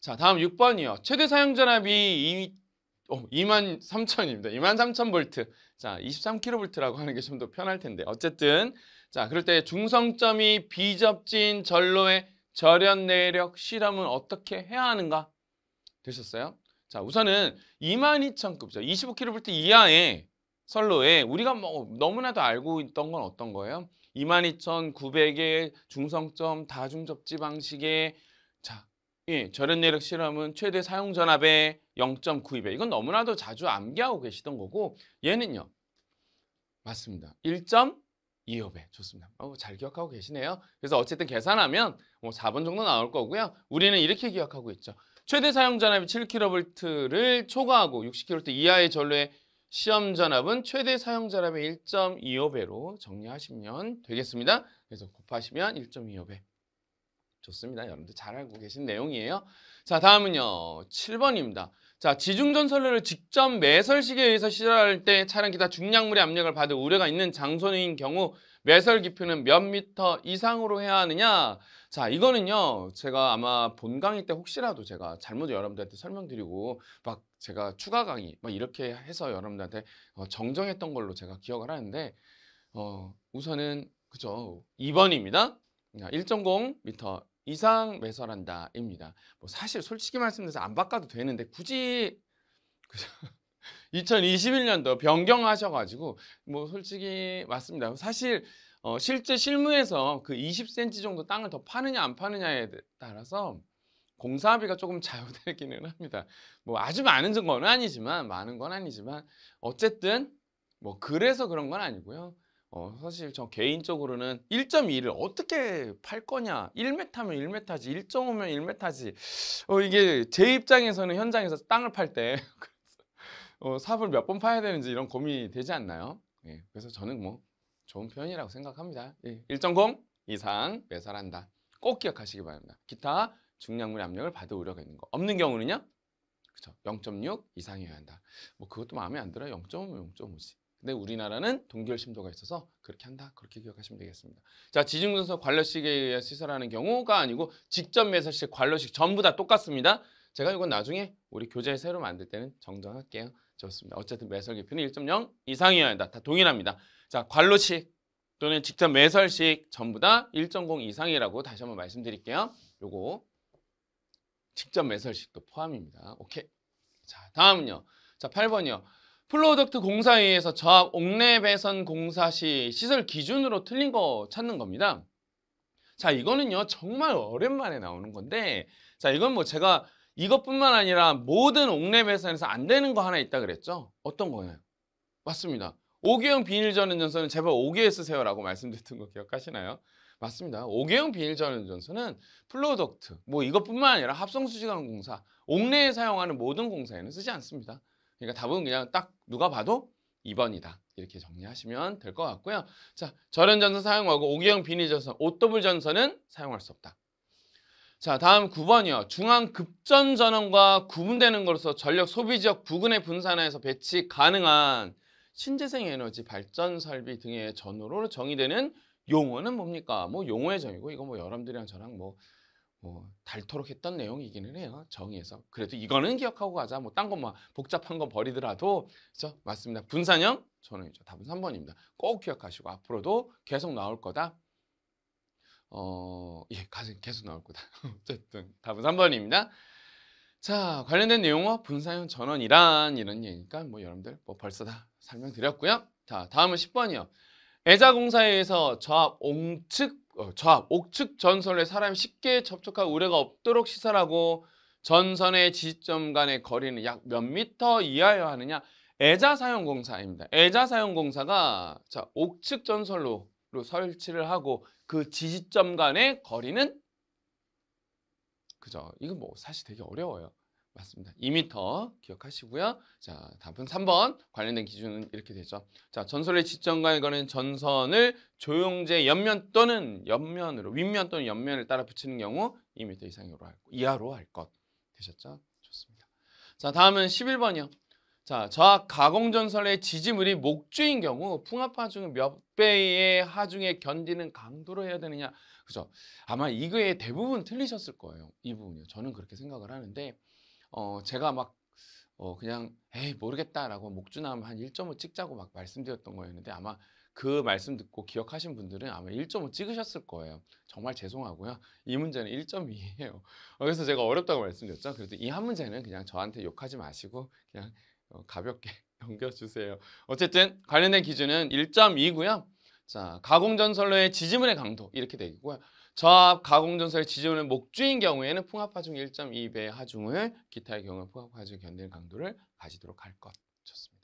자, 다음 6번이요. 최대 사용 전압이 2, 어, 0 0 3천입니다. 2만 0 0 볼트. 자, 23kV라고 하는 게 좀 더 편할 텐데. 어쨌든 자, 그럴 때 중성점이 비접진 전로의 절연 내력 실험은 어떻게 해야 하는가? 되셨어요? 자, 우선은 22,000급이죠. 25kV 이하의 선로에 우리가 뭐 너무나도 알고 있던 건 어떤 거예요? 22,900의 중성점 다중접지 방식의 예, 절연 내력 실험은 최대 사용 전압의 0.92배. 이건 너무나도 자주 암기하고 계시던 거고 얘는요. 맞습니다. 1.25배. 좋습니다. 어, 잘 기억하고 계시네요. 그래서 어쨌든 계산하면 뭐 4번 정도 나올 거고요. 우리는 이렇게 기억하고 있죠. 최대 사용 전압이 7kV를 초과하고 60kV 이하의 전류의 시험 전압은 최대 사용 전압의 1.25배로 정리하시면 되겠습니다. 그래서 곱하시면 1.25배. 좋습니다. 여러분들 잘 알고 계신 내용이에요. 자, 다음은요. 7번입니다. 자, 지중전선로를 직접 매설식에 의해서 시설할 때 차량 기타 중량물의 압력을 받을 우려가 있는 장소인 경우 매설 기표는 몇 미터 이상으로 해야 하느냐? 자, 이거는요. 제가 아마 본 강의 때 혹시라도 제가 잘못 여러분들한테 설명드리고 막 제가 추가 강의 막 이렇게 해서 여러분들한테 어, 정정했던 걸로 제가 기억을 하는데 어, 우선은 그죠. 2번입니다. 1.0m 이상 매설한다입니다. 뭐 사실 솔직히 말씀드려서 안 바꿔도 되는데 굳이 2021년도 변경하셔가지고 뭐 솔직히 맞습니다. 사실 어 실제 실무에서 그 20cm 정도 땅을 더 파느냐 안 파느냐에 따라서 공사비가 조금 자유되기는 합니다. 뭐 아주 많은 건 아니지만 많은 건 아니지만 어쨌든 뭐 그래서 그런 건 아니고요. 어, 사실 저 개인적으로는 1.2를 어떻게 팔 거냐 1m면 1m지 1.5면 1m지 어, 이게 제 입장에서는 현장에서 땅을 팔때 어, 삽을 몇 번 파야 되는지 이런 고민이 되지 않나요? 예, 그래서 저는 뭐 좋은 편이라고 생각합니다. 예, 1.0 이상 매살한다. 꼭 기억하시기 바랍니다. 기타 중량물 압력을 받을 우려가 있는 거. 없는 경우는요? 그렇죠. 0.6 이상이어야 한다. 뭐 그것도 마음에 안 들어요. 0.5면 0.5지. 근데 우리나라는 동결심도가 있어서 그렇게 한다. 그렇게 기억하시면 되겠습니다. 자, 지중분석 관료식에 의해 시설하는 경우가 아니고 직접 매설식, 관료식 전부 다 똑같습니다. 제가 이건 나중에 우리 교재 새로 만들 때는 정정할게요. 좋습니다. 어쨌든 매설 기표는 1.0 이상이어야 한다. 다 동일합니다. 자, 관료식 또는 직접 매설식 전부 다 1.0 이상이라고 다시 한번 말씀드릴게요. 요거 직접 매설식도 포함입니다. 오케이. 자, 다음은요. 자, 8번이요. 플로덕트 공사에 의해서 저압 옥내배선 공사 시 시설 기준으로 틀린 거 찾는 겁니다. 자 이거는요 정말 오랜만에 나오는 건데 자 이건 뭐 제가 이것뿐만 아니라 모든 옥내배선에서 안 되는 거 하나 있다 그랬죠? 어떤 거예요? 맞습니다. 오개형 비닐전원전선은 제발 5개 쓰세요 라고 말씀드렸던 거 기억하시나요? 맞습니다. 오개형 비닐전원전선은 플로덕트, 뭐 이것뿐만 아니라 합성수지관 공사, 옥내에 사용하는 모든 공사에는 쓰지 않습니다. 그러니까 답은 그냥 딱 누가 봐도 2번이다. 이렇게 정리하시면 될 것 같고요. 자, 절연 전선 사용하고 오기형 비닐 전선, 오더블 전선은 사용할 수 없다. 자, 다음 9번이요. 중앙 급전 전원과 구분되는 것으로서 전력 소비 지역 부근의 분산화에서 배치 가능한 신재생 에너지 발전 설비 등의 전후로 정의되는 용어는 뭡니까? 뭐 용어의 정의고 이거 뭐 여러분들이랑 저랑 뭐뭐 닳도록 했던 내용이기는 해요. 정의에서. 그래도 이거는 기억하고 가자. 뭐딴 것만 뭐 복잡한 거 버리더라도 그렇죠? 맞습니다. 분산형 전원이죠. 답은 3번입니다. 꼭 기억하시고 앞으로도 계속 나올 거다. 어, 예, 가슴 계속 나올 거다. 어쨌든 답은 3번입니다. 자, 관련된 내용은 분산형 전원이란 이런 얘기니까 뭐 여러분들 뭐 벌써 다 설명드렸고요. 자, 다음은 10번이요. 애자공사에 의해서 저압 옹측, 어, 저압 옥측 전선을 사람이 쉽게 접촉할 우려가 없도록 시설하고 전선의 지점 간의 거리는 약 몇 미터 이하여야 하느냐 애자 사용 공사입니다. 애자 사용 공사가 자 옥측 전선로 설치를 하고 그 지지점 간의 거리는 그죠? 이건 뭐 사실 되게 어려워요. 맞습니다. 2미터 기억하시고요. 자, 답은 3번 관련된 기준은 이렇게 되죠. 자, 전설의 지점과에 거는 전선을 조형제 옆면 또는 옆면으로 윗면 또는 옆면을 따라 붙이는 경우 2미터 이상으로 할 것, 이하로 할 것. 되셨죠? 좋습니다. 자, 다음은 11번이요. 자, 저학 가공전설의 지지물이 목주인 경우 풍압하중은 몇 배의 하중에 견디는 강도로 해야 되느냐. 그죠? 아마 이거에 대부분 틀리셨을 거예요. 이 부분이요. 저는 그렇게 생각을 하는데 어, 제가 막 어, 그냥 에이 모르겠다라고 목주남 한1.5 찍자고 막 말씀드렸던 거였는데 아마 그 말씀 듣고 기억하신 분들은 아마 1.5 찍으셨을 거예요. 정말 죄송하고요. 이 문제는 1.2예요. 어, 그래서 제가 어렵다고 말씀드렸죠. 그래도 이 한 문제는 그냥 저한테 욕하지 마시고 그냥 어, 가볍게 넘겨주세요. 어쨌든 관련된 기준은 1.2고요. 자, 가공전설로의 지지문의 강도 이렇게 되고요. 겠 저압 가공전설을 지지오는 목주인 경우에는 풍압하중 1.2배 의 하중을 기타의 경우 풍압하중 견딜 강도를 가지도록 할 것. 좋습니다.